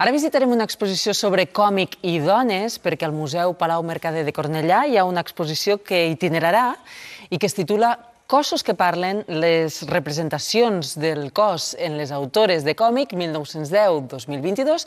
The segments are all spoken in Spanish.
Ara visitarem una exposició sobre còmic i dones, perquè al Museu Palau Mercader de Cornellà hi ha una exposició que itinerarà i que es titula Cossos que parlen, les representacions del cos en les autores de còmic 1910-2022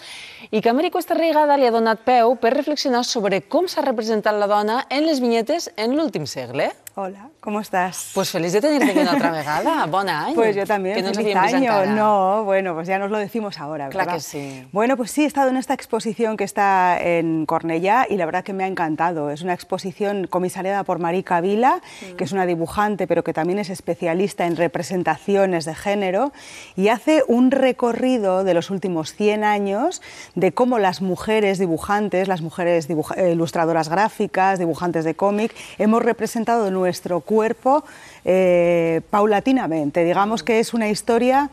i que Américo Estarrigada li ha donat peu per reflexionar sobre com s'ha representat la dona en les vinyetes en l'últim segle. Hola, ¿cómo estás? Pues feliz de tenerte aquí otra vegada. Bon año. Pues yo también, que no feliz año. No, bueno, pues ya nos lo decimos ahora, ¿verdad? Claro que sí. Bueno, pues sí, he estado en esta exposición que está en Cornella y la verdad que me ha encantado. Es una exposición comisariada por mari Vila, mm. que es una dibujante, pero que también es especialista en representaciones de género y hace un recorrido de los últimos 100 años de cómo las mujeres dibujantes, las mujeres eh, ilustradoras gráficas, dibujantes de cómic, hemos representado nuestro cuerpo eh, paulatinamente. Digamos que es una historia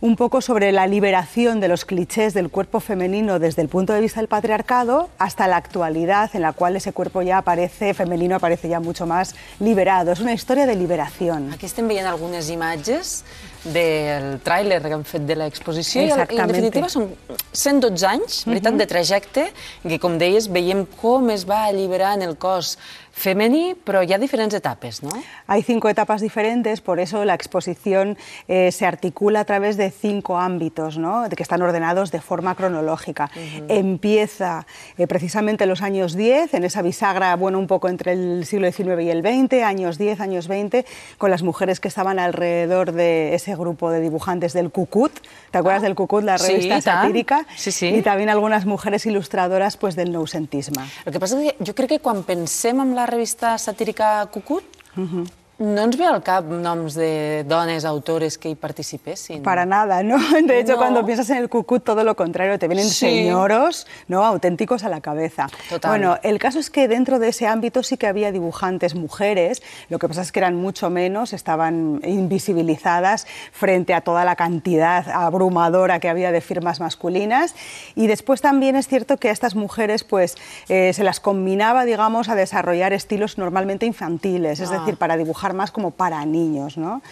un poco sobre la liberación de los clichés del cuerpo femenino desde el punto de vista del patriarcado hasta la actualidad en la cual ese cuerpo ya aparece femenino aparece ya mucho más liberado. Es una historia de liberación. Aquí están viendo algunas imágenes del tràiler que hem fet de l'exposició. en definitiva són 112 anys, mhm. veritat, uh -huh. de trajecte, que com deies veiem com es va alliberant el cos femení, hi ha diferents etapes, ¿no? Hay cinco etapas diferentes, por eso la exposición eh, se articula a través de cinco ámbitos, ¿no? que están ordenados de forma cronológica. Uh -huh. Empieza eh, precisamente en los años 10, en esa bisagra, bueno, un poco entre el siglo XIX y el XX, años 10, años 20, con las mujeres que estaban alrededor de ese ese grupo de dibujantes del Cucut, ¿te acuerdas ah, del Cucut, la revista sí, satírica? Sí, sí. Y también algunes mujeres il·lustradores pues, del noucentisme. Lo que pasa es que yo creo que quan pensemos en la revista satírica Cucut, uh -huh. No nos ve al cap noms de dones, autores que hi participessin. Para nada, ¿no? De hecho, cuando piensas en el cucú, todo lo contrario, te vienen señores señoros ¿no? auténticos a la cabeza. Bueno, el caso es que dentro de ese ámbito sí que había dibujantes mujeres, lo que pasa es que eran mucho menos, estaban invisibilizadas frente a toda la cantidad abrumadora que había de firmas masculinas. Y después también es cierto que a estas mujeres pues, eh, se las combinaba, digamos, a desarrollar estilos normalmente infantiles, es ah. decir, para dibujar más como para niños. ¿no?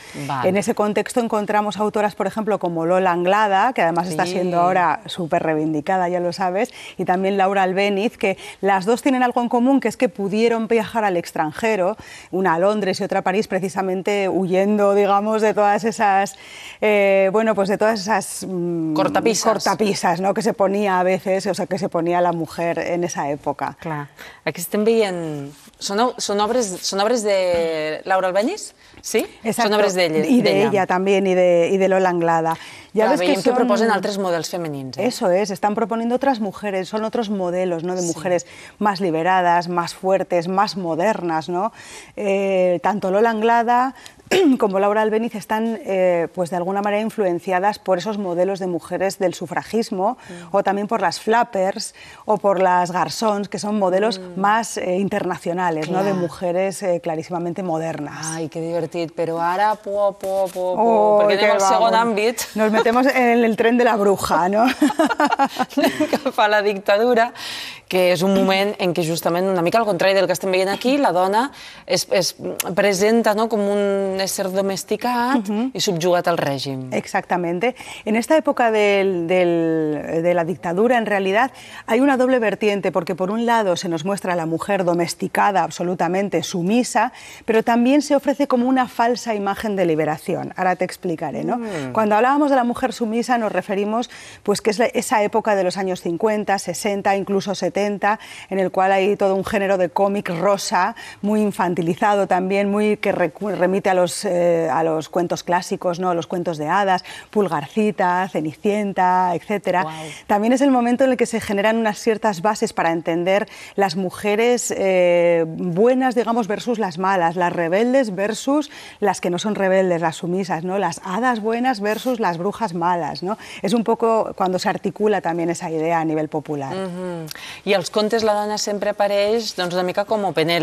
En ese contexto encontramos autoras, por ejemplo, como Lola Anglada, que además está siendo ahora súper reivindicada, ya lo sabes, y también Laura Albeniz, que las dos tienen algo en común, que es que pudieron viajar al extranjero, una a Londres y otra a París, precisamente huyendo, digamos, de todas esas, eh, bueno, pues de todas esas mm, cortapisas, cortapisas ¿no? que se ponía a veces, o sea, que se ponía la mujer en esa época claro Aquí estén bien, son son, de Laura Albanyís? Sí? Exacto. Són obres d'ella. I d'ella també, i de, i de Lola Anglada. Ya veiem ves que, son... que proposen altres models femenins. ¿eh? Eso es, están proponiendo otras mujeres, son otros modelos ¿no? de mujeres sí. más liberadas, más fuertes, más modernas. ¿no? Eh, tanto Lola Anglada como Laura Albeniz están eh, pues de alguna manera influenciadas por esos modelos de mujeres del sufragismo mm. o también por las flappers o por las garzons, que son modelos mm. más eh, internacionales, ¿no? de mujeres eh, clarísimamente modernas. Ay, qué divertido, pero ahora po, po, po, po oh, Nos metemos en el tren de la bruja, no? Cap la dictadura, que es un momento en que justamente, una mica al contrario del que estem veient aquí, la dona es, presenta no, un ser ser y subyugada al régimen. Exactamente. En esta época de la dictadura, en realidad, hay una doble vertiente, porque por un lado se nos muestra a la mujer domesticada, absolutamente sumisa, pero también se ofrece como una falsa imagen de liberación. Ahora te explicaré, ¿no? Mm. Cuando hablábamos de la mujer sumisa nos referimos pues que es esa época de los años 50, 60, incluso 70, en el cual hay todo un género de cómic rosa, muy infantilizado también, muy que remite a los eh, a los cuentos clásicos, ¿no? los cuentos de hadas, Pulgarcita, Cenicienta, etc. También es el momento en el que se generan unas ciertas bases para entender las mujeres eh, buenas, digamos, versus las malas, las rebeldes versus las que no son rebeldes, las sumisas, ¿no? las hadas buenas versus las brujas malas. ¿no? Es un poco cuando se articula también esa idea a nivel popular. Y a los contes la dona siempre aparece doncs, una mica no? fent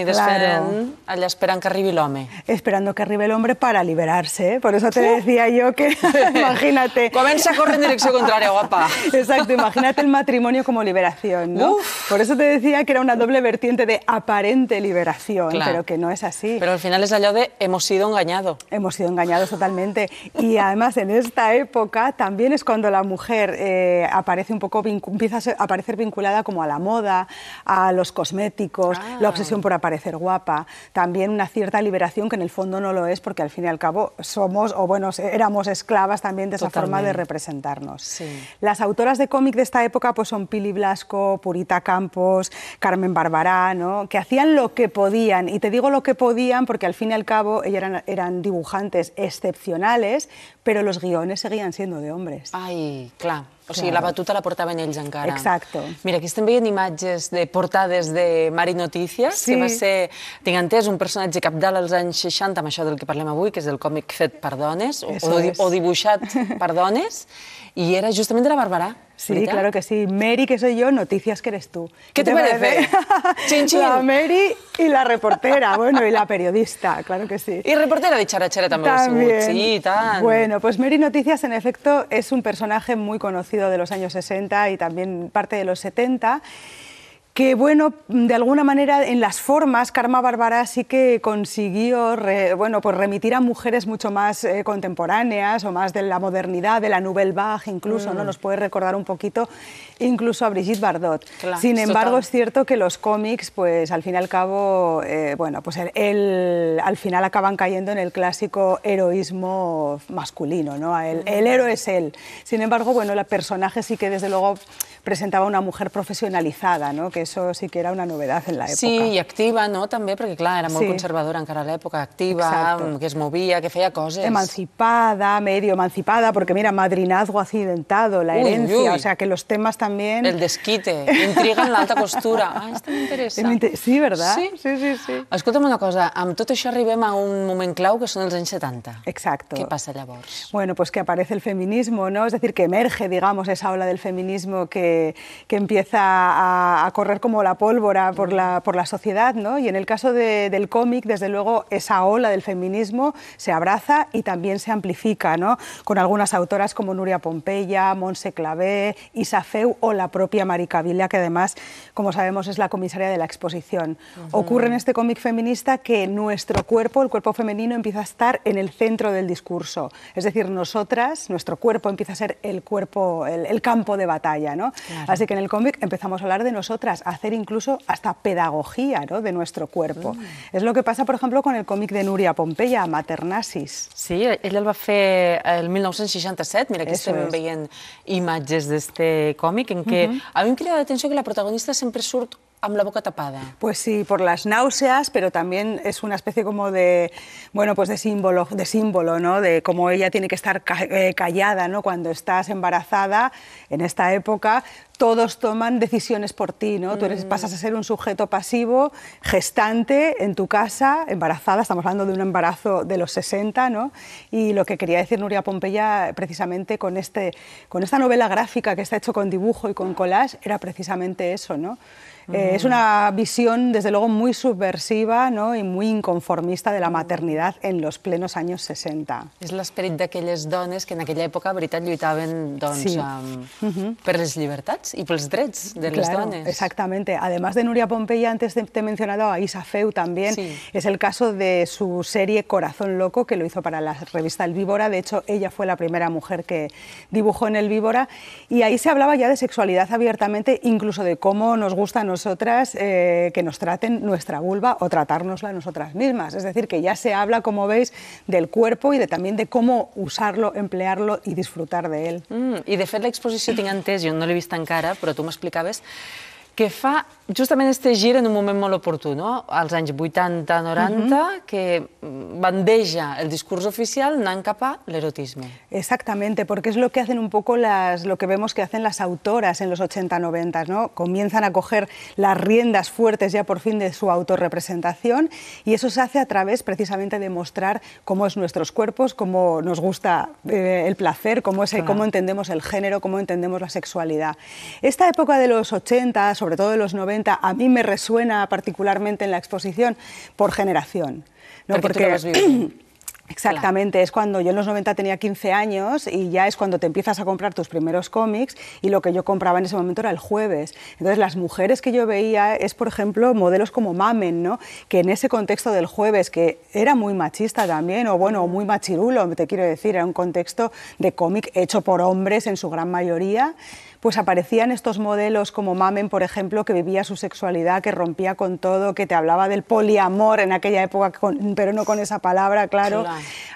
esperan desfent, claro. allà que esperando que arribe el hombre para liberarse. ¿eh? Por eso te decía yo que, imagínate. Comienza a correr en dirección contraria, guapa. Exacto, imagínate el matrimonio como liberación. ¿no? Por eso te decía que era una doble vertiente de aparente liberación, pero que no es así. Pero al final es allá de hemos sido engañados. Hemos sido engañados totalmente. Y además en esta época también es cuando la mujer eh, aparece un poco, empieza a, aparecer vinculada como a la moda, a los cosméticos, la ah. obsesión por aparecer guapa, también una cierta liberación que en el fondo no lo es porque al fin y al cabo somos, o bueno, éramos esclavas también de esa forma de representarnos. Las autoras de cómic de esta época pues son Pili Blasco, Purita Campos, Carmen Barbará, ¿no? que hacían lo que podían. Y te digo lo que podían porque al fin y al cabo eran dibujantes excepcionales, però los guiones seguien siendo de hombres. Ai, clar. O sigui, la batuta la portaven ells encara. Exacto. Mira, aquí estem veient imatges de portades de Mari Notícies, sí. que va ser, tinc entès, un personatge dalt als anys 60, amb això del que parlem avui, que és el còmic fet per dones, o, o, o dibuixat per dones, i era justament de la Barberà. Sí, claro que sí. Mary, que soy yo, noticias que eres tú. ¿Qué, te, parece? La Mary y la reportera, bueno, y la periodista, claro que sí. Y reportera de Charachera también. también. Sí, tan. Bueno, pues Mary Noticias, en efecto, es un personaje muy conocido de los años 60 y también parte de los 70 que bueno, de alguna manera en las formas Karma Bárbara sí que consiguió bueno, pues remitir a mujeres mucho más eh, contemporáneas o más de la modernidad, de la Nouvelle Vague incluso, ¿no? Mm. Nos puede recordar un poquito incluso a Brigitte Bardot. Sin embargo, es cierto que los cómics, pues al fin y al cabo, eh, bueno, pues el, al final acaban cayendo en el clásico heroísmo masculino, ¿no? El, mm. el héroe es él. Sin embargo, bueno, el personaje sí que desde luego presentaba una mujer profesionalizada, ¿no? Que eso sí que era una novedad en la época. Sí, y activa, no?, también, porque, claro, era muy conservadora en cara a época, activa, que es movía, que hacía cosas. Emancipada, medio emancipada, porque, mira, madrinazgo accidentado, la herencia, o sea, que los temas también... El desquite, intriga en alta costura. Ah, esto me interesa. Sí, ¿verdad? Sí. sí, sí, Escúchame una cosa, amb tot això arribem a un momento clau que son els anys 70. Exacto. ¿Qué passa llavors? Bueno, pues que aparece el feminismo, ¿no? Es decir, que emerge, digamos, esa ola del feminismo que, que empieza a correr como la pólvora por la, por la sociedad, ¿no? Y en el caso del cómic, desde luego, esa ola del feminismo se abraza y también se amplifica, Con algunas autoras como Nuria Pompeya, Monse Clavé, Isa Feu o la propia Maricabilia, que además, como sabemos, es la comisaria de la exposición. Ocurre en este cómic feminista que nuestro cuerpo, el cuerpo femenino, empieza a estar en el centro del discurso. Es decir, nosotras, nuestro cuerpo empieza a ser el cuerpo, el, campo de batalla, ¿no? Así que en el cómic empezamos a hablar de nosotras, hacer incluso hasta pedagogía ¿no? de nuestro cuerpo. Mm. Es lo que pasa, por ejemplo, con el cómic de Núria Pompeya, Maternasis. Sí, ella el va fer el 1967, mira, aquí Eso estem es. veient imatges d'este còmic, en què mm -hmm. a mi em crida l'atenció que la protagonista sempre surt la boca tapada. Pues sí, por las náuseas, pero también es una especie como de, bueno, pues de símbolo, de símbolo, ¿no? De cómo ella tiene que estar eh, callada, ¿no? Cuando estás embarazada, en esta época, todos toman decisiones por ti, ¿no? Tú mm. pasas a ser un sujeto pasivo, gestante, en tu casa, embarazada, estamos hablando de un embarazo de los 60, ¿no? Y lo que quería decir Nuria Pompeya precisamente con, este, con esta novela gráfica que está hecho con dibujo y con collage era precisamente eso, ¿no? Eh, es una visión, desde luego, muy subversiva ¿no? y muy inconformista de la maternidad en los plenos años 60. Es espíritu de aquellos dones que en aquella época, a veritat, lluitaven doncs, sí. libertades y -huh. per les de les dones. Exactamente. Además de Nuria Pompeya, antes te he mencionado a Isa Feu también. Es el caso de su serie Corazón Loco, que lo hizo para la revista El Víbora. De hecho, ella fue la primera mujer que dibujó en El Víbora. Y ahí se hablaba ya de sexualidad abiertamente, incluso de cómo nos gustan nosotras eh, que nos traten nuestra vulva o tratárnosla nosotras mismas. Es decir, que ya se habla, como veis, del cuerpo y de, también de cómo usarlo, emplearlo y disfrutar de él. Mm, y de antes, yo no lo he no en cara, pero tú me explicabas, que fa también este giro en un momento muy oportuno, no? als 80-90, mhm. que bandeja el discurso oficial nan cap el erotismo. Exactamente, porque es lo que hacen un poco las, lo que vemos que hacen las autoras en los 80-90, ¿no? Comienzan a coger las riendas fuertes ya por fin de su autorrepresentación y eso se hace a través precisamente de mostrar cómo es nuestros cuerpos, cómo nos gusta eh, el placer, cómo, es, cómo entendemos el género, cómo entendemos la sexualidad. Esta época de los 80, sobre todo de los 90, a mí me resuena particularmente en la exposición por generación. ¿no? Porque, Exactamente, es cuando yo en los 90 tenía 15 años y ya es cuando te empiezas a comprar tus primeros cómics y lo que yo compraba en ese momento era el jueves. Entonces las mujeres que yo veía es, por ejemplo, modelos como Mamen, ¿no? que en ese contexto del jueves, que era muy machista también, o bueno, muy machirulo, te quiero decir, era un contexto de cómic hecho por hombres en su gran mayoría pues aparecían estos modelos como Mamen, por ejemplo, que vivía su sexualidad, que rompía con todo, que te hablaba del poliamor en aquella época, pero no con esa palabra, claro.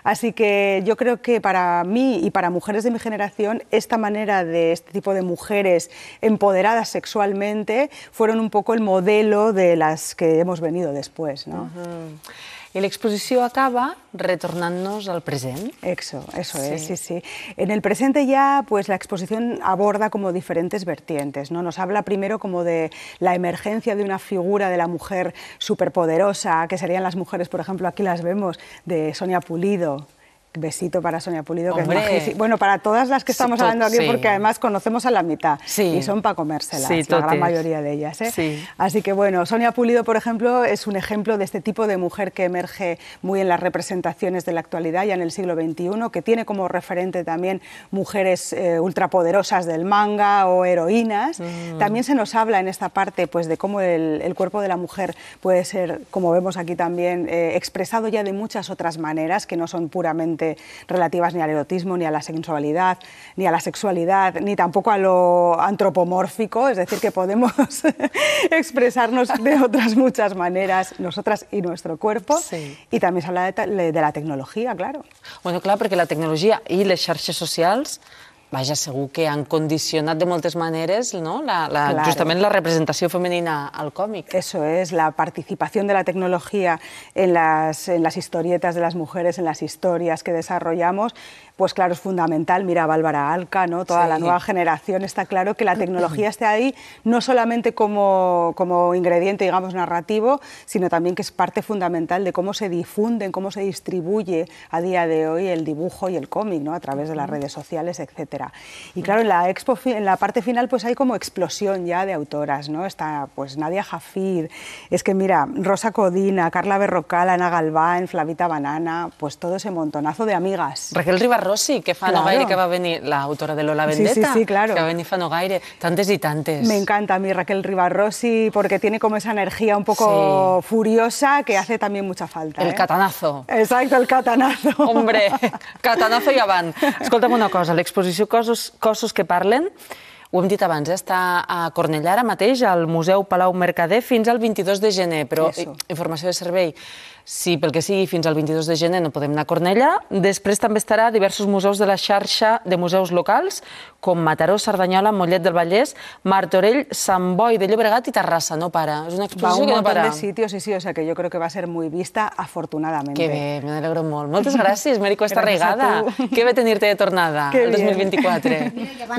Así que yo creo que para mí y para mujeres de mi generación, esta manera de este tipo de mujeres empoderadas sexualmente fueron un poco el modelo de las que hemos venido después. ¿no? Y la exposición acaba retornándonos al presente. Eso, eso sí. es, sí, sí. En el presente ya, pues la exposición aborda como diferentes vertientes, ¿no? Nos habla primero como de la emergencia de una figura de la mujer superpoderosa, que serían las mujeres, por ejemplo, aquí las vemos, de Sonia Pulido, besito para Sonia Pulido, que Bueno, para todas las que estamos hablando aquí, porque además conocemos a la mitad y son para comérselas, la gran mayoría de ellas. ¿eh? Así que bueno, Sonia Pulido, por ejemplo, es un ejemplo de este tipo de mujer que emerge muy en las representaciones de la actualidad, ya en el siglo XXI, que tiene como referente también mujeres eh, ultrapoderosas del manga o heroínas. Mm. También se nos habla en esta parte pues, de cómo el, cuerpo de la mujer puede ser, como vemos aquí también, eh, expresado ya de muchas otras maneras que no son puramente necesariamente relativas ni al erotismo, ni a la sensualidad, ni a la sexualidad, ni tampoco a lo antropomórfico, es decir, que podemos expresarnos de otras muchas maneras, nosotras y nuestro cuerpo. Sí. también se habla de, de la tecnología, claro. Bueno, claro, porque la tecnología y las xarxes socials Vaya, seguro que han condicionado de muchas maneras ¿no? la, representación femenina al cómic. Eso es, la participación de la tecnología en las, en las historietas de las mujeres, en las historias que desarrollamos, pues claro, es fundamental. Mira, Bárbara Alca, ¿no? toda la nueva generación, está claro que la tecnología esté ahí, no solamente como, como ingrediente, digamos, narrativo, sino también que es parte fundamental de cómo se difunden, cómo se distribuye a día de hoy el dibujo y el cómic, ¿no? a través de las redes sociales, etc. Y claro, en la expo, en la parte final, pues hay como explosión ya de autoras, ¿no? Está pues Nadia Jafir, es que mira, Rosa Codina, Carla Berrocal, Ana Galván, Flavita Banana, pues todo ese montonazo de amigas. Raquel Ribarrosi, que Fano que va a venir, la autora de Lola Vendetta, que va a venir Fano Gaire, tantes y tantes. Me encanta a mí Raquel rossi porque tiene como esa energía un poco furiosa que hace también mucha falta. El ¿eh? catanazo. Exacto, el catanazo. Hombre, catanazo y avant. escúltame una cosa, la exposición cossos, cossos que parlen, ho hem dit abans, eh? està a Cornellà ara mateix, al Museu Palau Mercader, fins al 22 de gener, però informació de servei, si pel que sigui fins al 22 de gener no podem anar a Cornellà, després també estarà a diversos museus de la xarxa de museus locals, com Mataró, Cerdanyola, Mollet del Vallès, Martorell, Sant Boi de Llobregat i Terrassa, no para. És una exposició que no para. Va un de sitios, sí, sí, o sea que yo creo que va a ser muy vista, afortunadamente. Que bé, me alegro molt. Moltes gràcies, Mèrico, esta Regada. Que bé tenir-te de tornada, el 2024.